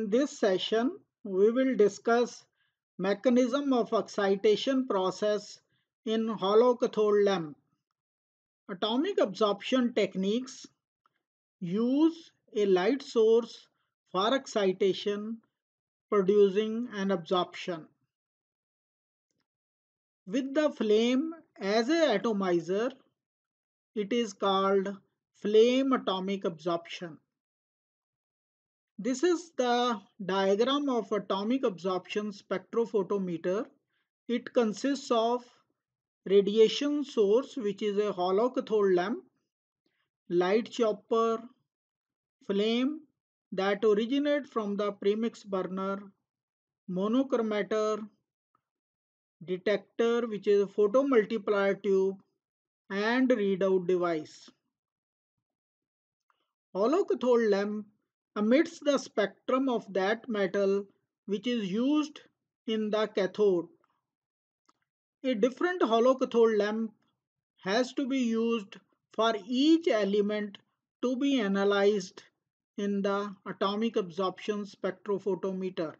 In this session, we will discuss mechanism of excitation process in hollow cathode lamp. Atomic absorption techniques use a light source for excitation producing an absorption. With the flame as a atomizer, it is called flame atomic absorption. This is the diagram of atomic absorption spectrophotometer. It consists of radiation source which is a hollow cathode lamp, light chopper, flame that originate from the premix burner, monochromator, detector which is a photomultiplier tube and readout device. Hollow cathode lamp amidst the spectrum of that metal which is used in the cathode. A different hollow cathode lamp has to be used for each element to be analyzed in the atomic absorption spectrophotometer.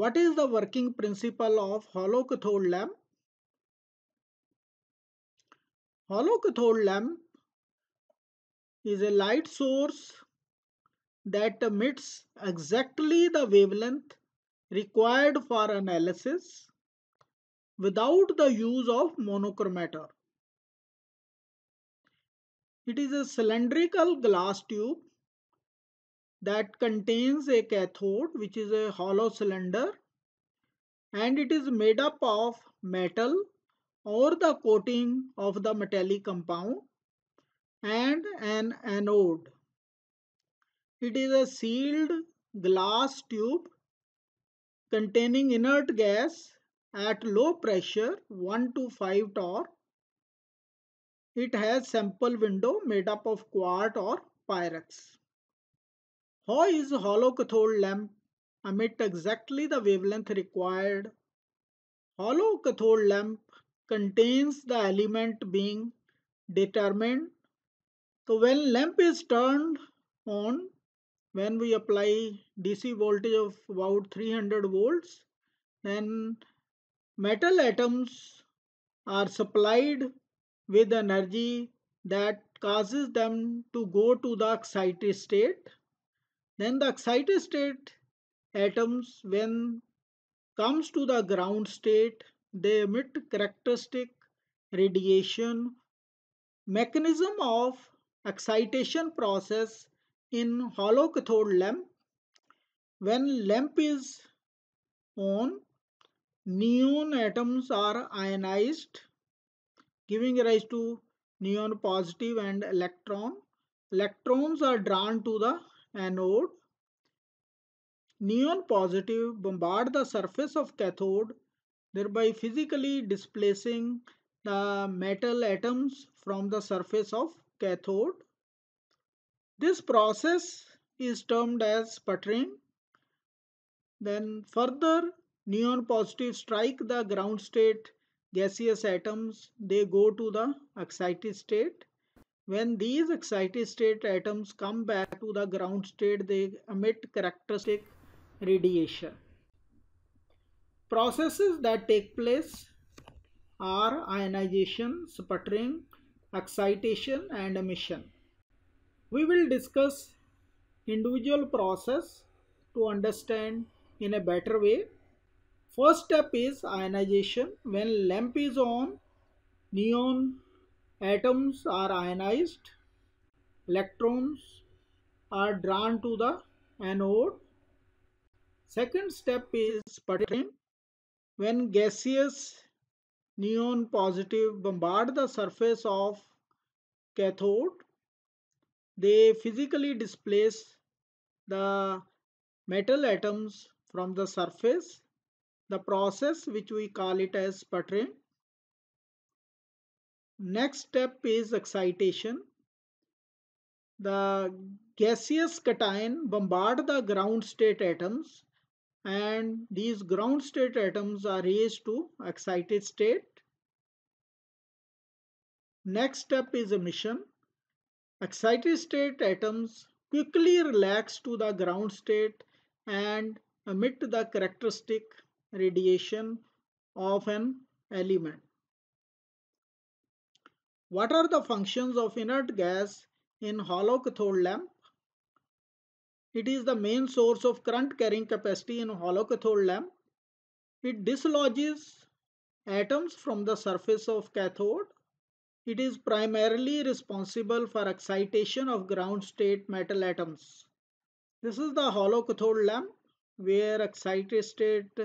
What is the working principle of hollow cathode lamp? Hollow cathode lamp is a light source that emits exactly the wavelength required for analysis without the use of monochromator. It is a cylindrical glass tube that contains a cathode which is a hollow cylinder and it is made up of metal or the coating of the metallic compound and an anode. It is a sealed glass tube containing inert gas at low pressure 1 to 5 torr. It has sample window made up of quartz or pyrex. How is hollow cathode lamp emit exactly the wavelength required? Hollow cathode lamp contains the element being determined so when lamp is turned on, when we apply DC voltage of about 300 volts, then metal atoms are supplied with energy that causes them to go to the excited state. Then the excited state atoms when comes to the ground state, they emit characteristic radiation. Mechanism of excitation process in hollow cathode lamp when lamp is on neon atoms are ionized giving rise to neon positive and electron electrons are drawn to the anode neon positive bombard the surface of cathode thereby physically displacing the metal atoms from the surface of cathode. This process is termed as sputtering. Then further neon positive strike the ground state gaseous atoms they go to the excited state. When these excited state atoms come back to the ground state they emit characteristic radiation. Processes that take place are ionization, sputtering, excitation and emission. We will discuss individual process to understand in a better way. First step is ionization. When lamp is on, neon atoms are ionized, electrons are drawn to the anode. Second step is sputtering. When gaseous neon positive bombard the surface of cathode they physically displace the metal atoms from the surface the process which we call it as sputtering next step is excitation the gaseous cation bombard the ground state atoms and these ground state atoms are raised to excited state Next step is emission. Excited state atoms quickly relax to the ground state and emit the characteristic radiation of an element. What are the functions of inert gas in hollow cathode lamp? It is the main source of current carrying capacity in hollow cathode lamp. It dislodges atoms from the surface of cathode it is primarily responsible for excitation of ground state metal atoms. This is the hollow cathode lamp where excited state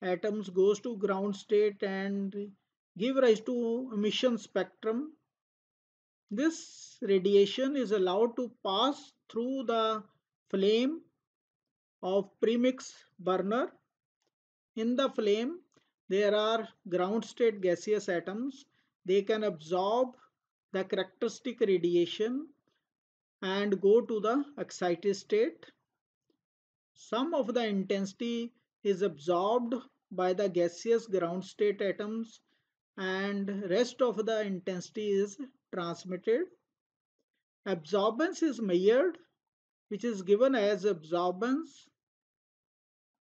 atoms goes to ground state and give rise to emission spectrum. This radiation is allowed to pass through the flame of premix burner. In the flame, there are ground state gaseous atoms they can absorb the characteristic radiation and go to the excited state. Some of the intensity is absorbed by the gaseous ground state atoms and rest of the intensity is transmitted. Absorbance is measured which is given as absorbance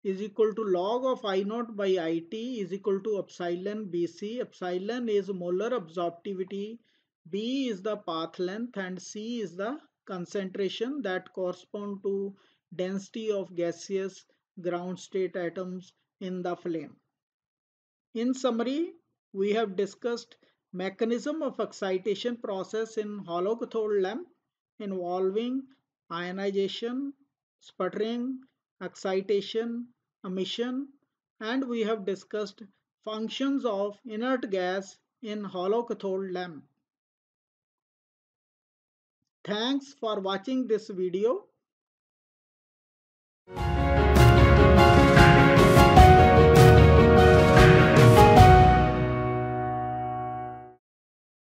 is equal to log of I naught by IT is equal to epsilon BC. Epsilon is molar absorptivity, B is the path length and C is the concentration that correspond to density of gaseous ground state atoms in the flame. In summary, we have discussed mechanism of excitation process in hollow cathode lamp involving ionization, sputtering, excitation, emission, and we have discussed functions of inert gas in hollow cathode lamp. Thanks for watching this video.